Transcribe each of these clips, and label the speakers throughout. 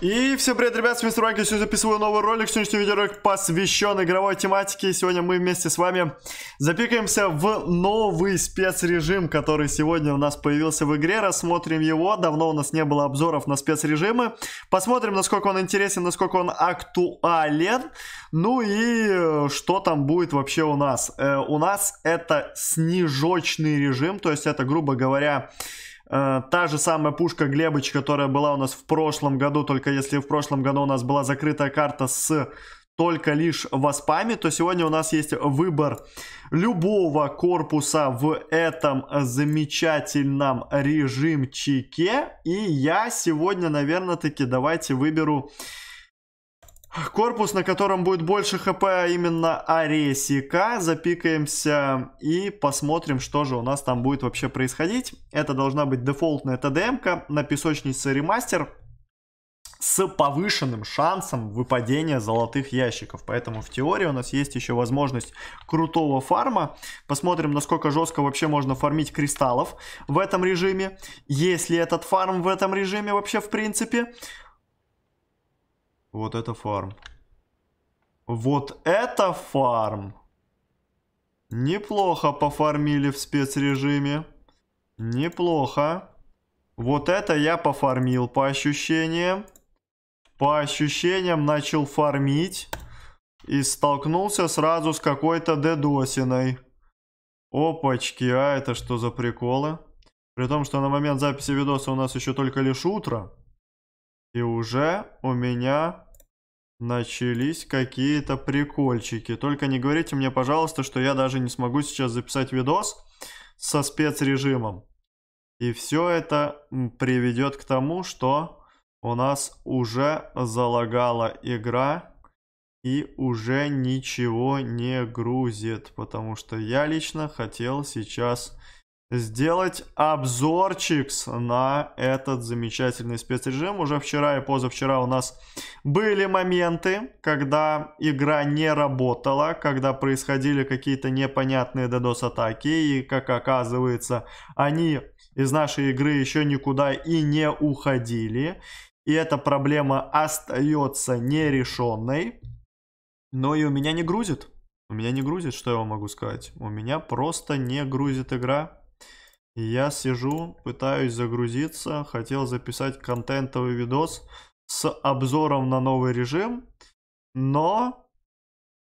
Speaker 1: И всем привет, ребят, с вами Сурвайки, сегодня записываю новый ролик, сегодняшний видеоролик посвящен игровой тематике, сегодня мы вместе с вами запикаемся в новый спецрежим, который сегодня у нас появился в игре, рассмотрим его, давно у нас не было обзоров на спецрежимы, посмотрим, насколько он интересен, насколько он актуален, ну и э, что там будет вообще у нас. Э, у нас это снежочный режим, то есть это, грубо говоря, Э, та же самая пушка Глебыч, которая была у нас в прошлом году, только если в прошлом году у нас была закрытая карта с только лишь воспами, то сегодня у нас есть выбор любого корпуса в этом замечательном режимчике. И я сегодня, наверное, таки давайте выберу Корпус, на котором будет больше хп, а именно Аресика. Запикаемся и посмотрим, что же у нас там будет вообще происходить. Это должна быть дефолтная ТДМка ка на песочнице ремастер с повышенным шансом выпадения золотых ящиков. Поэтому в теории у нас есть еще возможность крутого фарма. Посмотрим, насколько жестко вообще можно фармить кристаллов в этом режиме. Если этот фарм в этом режиме вообще в принципе. Вот это фарм. Вот это фарм! Неплохо пофармили в спецрежиме. Неплохо. Вот это я пофармил по ощущениям. По ощущениям начал фармить. И столкнулся сразу с какой-то дедосиной. Опачки, а это что за приколы? При том, что на момент записи видоса у нас еще только лишь утро. И уже у меня начались какие-то прикольчики. Только не говорите мне, пожалуйста, что я даже не смогу сейчас записать видос со спецрежимом. И все это приведет к тому, что у нас уже залагала игра и уже ничего не грузит. Потому что я лично хотел сейчас сделать обзорчик на этот замечательный спецрежим. Уже вчера и позавчера у нас были моменты, когда игра не работала, когда происходили какие-то непонятные DDoS-атаки, и, как оказывается, они из нашей игры еще никуда и не уходили. И эта проблема остается нерешенной. Но и у меня не грузит. У меня не грузит, что я вам могу сказать. У меня просто не грузит игра. Я сижу, пытаюсь загрузиться, хотел записать контентовый видос с обзором на новый режим, но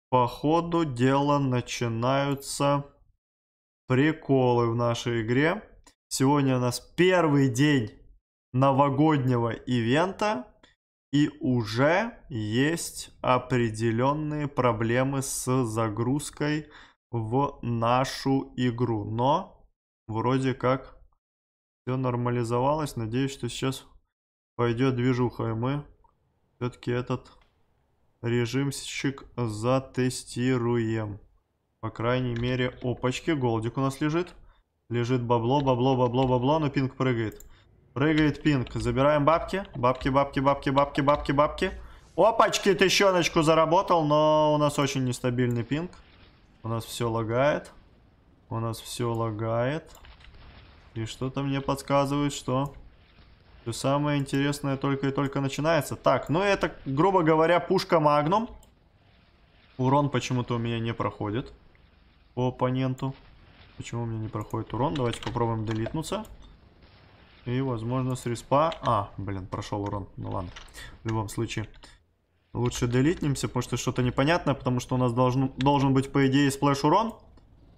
Speaker 1: по ходу дела начинаются приколы в нашей игре. Сегодня у нас первый день новогоднего ивента, и уже есть определенные проблемы с загрузкой в нашу игру. Но вроде как все нормализовалось. Надеюсь, что сейчас пойдет движуха, и мы все-таки этот режимщик затестируем. По крайней мере, опачки, голдик у нас лежит. Лежит бабло, бабло, бабло, бабло, но пинг прыгает. Прыгает пинг. Забираем бабки. Бабки, бабки, бабки, бабки, бабки, бабки. Опачки, тыщеночку заработал, но у нас очень нестабильный пинг. У нас все лагает. У нас все лагает. И что-то мне подсказывает, что... Все самое интересное только и только начинается. Так, ну это, грубо говоря, пушка Магнум. Урон почему-то у меня не проходит по оппоненту. Почему у меня не проходит урон? Давайте попробуем делитнуться. И, возможно, с респа... А, блин, прошел урон. Ну ладно, в любом случае. Лучше делитнемся, потому что что-то непонятное, потому что у нас должен, должен быть, по идее, сплэш урон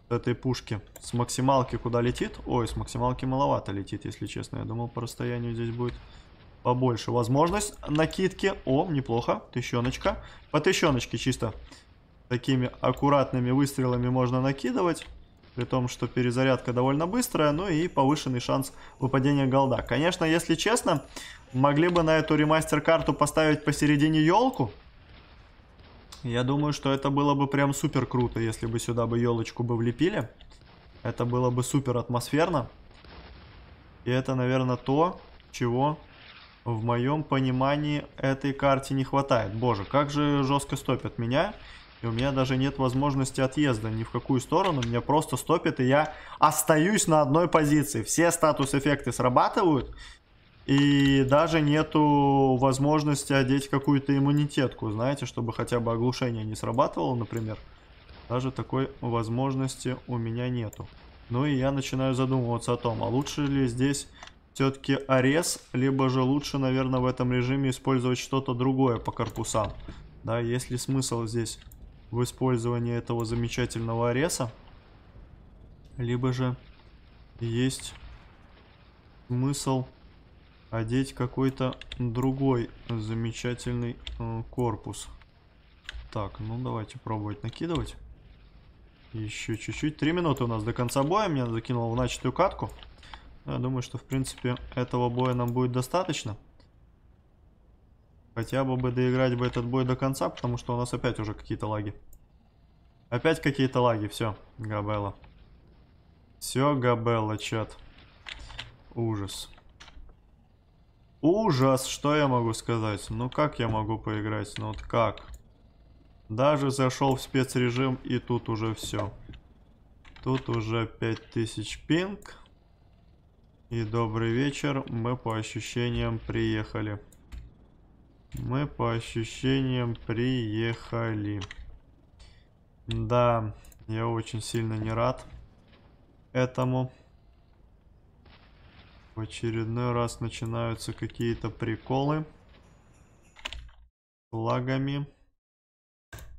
Speaker 1: этой пушки. С максималки куда летит? Ой, с максималки маловато летит, если честно. Я думал, по расстоянию здесь будет побольше. Возможность накидки. О, неплохо. Тыщеночка. По тыщеночке чисто такими аккуратными выстрелами можно накидывать. При том, что перезарядка довольно быстрая, ну и повышенный шанс выпадения голда. Конечно, если честно, могли бы на эту ремастер-карту поставить посередине елку. Я думаю, что это было бы прям супер круто, если бы сюда бы елочку бы влепили. Это было бы супер атмосферно. И это, наверное, то, чего в моем понимании этой карте не хватает. Боже, как же жестко стопят меня. И у меня даже нет возможности отъезда ни в какую сторону. Меня просто стопит, и я остаюсь на одной позиции. Все статус-эффекты срабатывают. И даже нету возможности одеть какую-то иммунитетку, знаете, чтобы хотя бы оглушение не срабатывало, например. Даже такой возможности у меня нету. Ну и я начинаю задумываться о том, а лучше ли здесь все-таки арес, либо же лучше, наверное, в этом режиме использовать что-то другое по корпусам. Да, есть ли смысл здесь в использовании этого замечательного ареса? Либо же есть смысл одеть какой-то другой замечательный э, корпус. Так, ну давайте пробовать накидывать. Еще чуть-чуть. Три минуты у нас до конца боя. Меня закинул в начатую катку. Я думаю, что в принципе этого боя нам будет достаточно. Хотя бы бы доиграть бы этот бой до конца, потому что у нас опять уже какие-то лаги. Опять какие-то лаги. Все, Габелла. Все, Габелла, чат. Ужас. Ужас, что я могу сказать? Ну как я могу поиграть? Ну вот как? Даже зашел в спецрежим и тут уже все. Тут уже 5000 пинг. И добрый вечер, мы по ощущениям приехали. Мы по ощущениям приехали. Да, я очень сильно не рад этому. В очередной раз начинаются какие-то приколы. С лагами.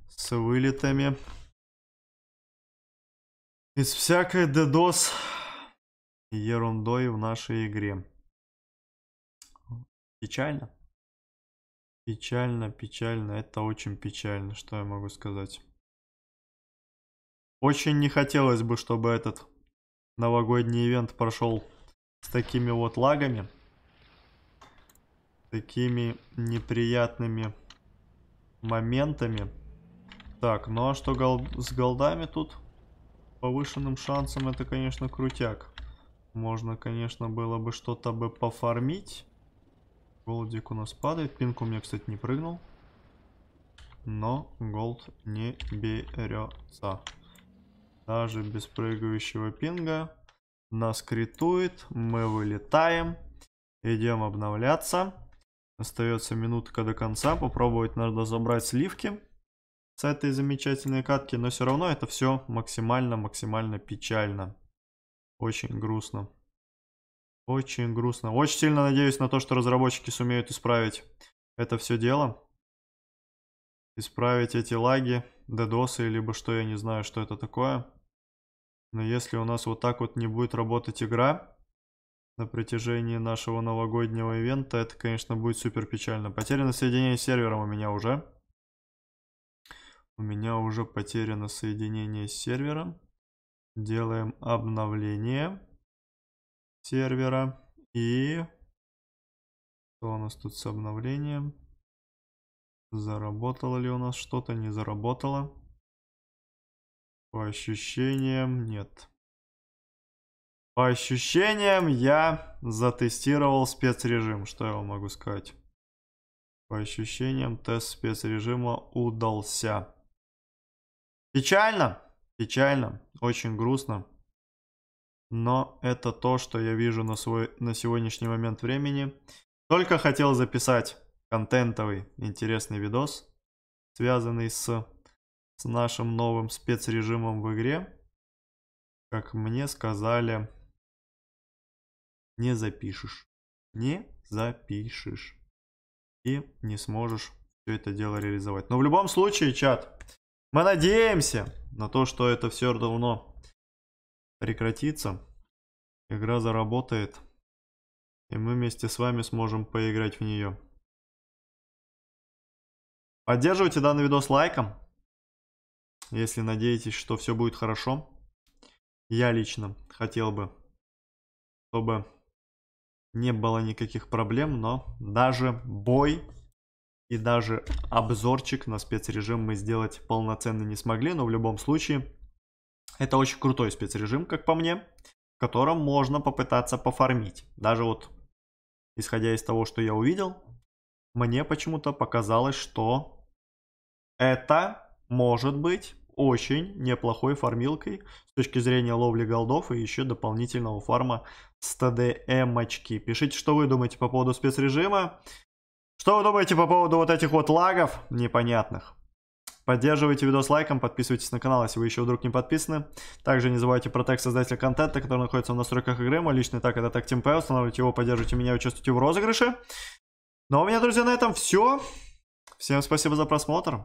Speaker 1: С вылетами. из всякой дедос ерундой в нашей игре. Печально. Печально, печально. Это очень печально, что я могу сказать. Очень не хотелось бы, чтобы этот новогодний ивент прошел с такими вот лагами, такими неприятными моментами. Так, ну а что гол с голдами тут? Повышенным шансом это, конечно, крутяк. Можно, конечно, было бы что-то бы пофармить. Голдик у нас падает. Пинку у меня, кстати, не прыгнул. Но голд не берется. Даже без прыгающего пинга нас критует. Мы вылетаем. Идем обновляться. Остается минутка до конца. Попробовать надо забрать сливки с этой замечательной катки. Но все равно это все максимально-максимально печально. Очень грустно. Очень грустно. Очень сильно надеюсь на то, что разработчики сумеют исправить это все дело. Исправить эти лаги, дедосы, либо что, я не знаю, что это такое. Но если у нас вот так вот не будет работать игра на протяжении нашего новогоднего ивента, это, конечно, будет супер печально. Потеряно соединение с сервером у меня уже. У меня уже потеряно соединение с сервером. Делаем обновление сервера. И что у нас тут с обновлением? Заработало ли у нас что-то? Не заработало. По ощущениям нет. По ощущениям я затестировал спецрежим. Что я вам могу сказать? По ощущениям тест спецрежима удался. Печально, печально, очень грустно. Но это то, что я вижу на, свой, на сегодняшний момент времени. Только хотел записать контентовый интересный видос, связанный с с нашим новым спецрежимом в игре, как мне сказали, не запишешь. Не запишешь. И не сможешь все это дело реализовать. Но в любом случае, чат, мы надеемся на то, что это все давно прекратится. Игра заработает. И мы вместе с вами сможем поиграть в нее. Поддерживайте данный видос лайком если надеетесь, что все будет хорошо. Я лично хотел бы, чтобы не было никаких проблем, но даже бой и даже обзорчик на спецрежим мы сделать полноценно не смогли, но в любом случае это очень крутой спецрежим, как по мне, в котором можно попытаться пофармить. Даже вот исходя из того, что я увидел, мне почему-то показалось, что это может быть очень неплохой фармилкой с точки зрения ловли голдов и еще дополнительного фарма с ТДМ очки. Пишите, что вы думаете по поводу спецрежима. Что вы думаете по поводу вот этих вот лагов непонятных? Поддерживайте видос лайком, подписывайтесь на канал, если вы еще вдруг не подписаны. Также не забывайте про тег создателя контента, который находится в настройках игры. Мой личный так это так TeamPay. Устанавливайте его, поддерживайте меня, участвуйте в розыгрыше. Ну а у меня, друзья, на этом все. Всем спасибо за просмотр.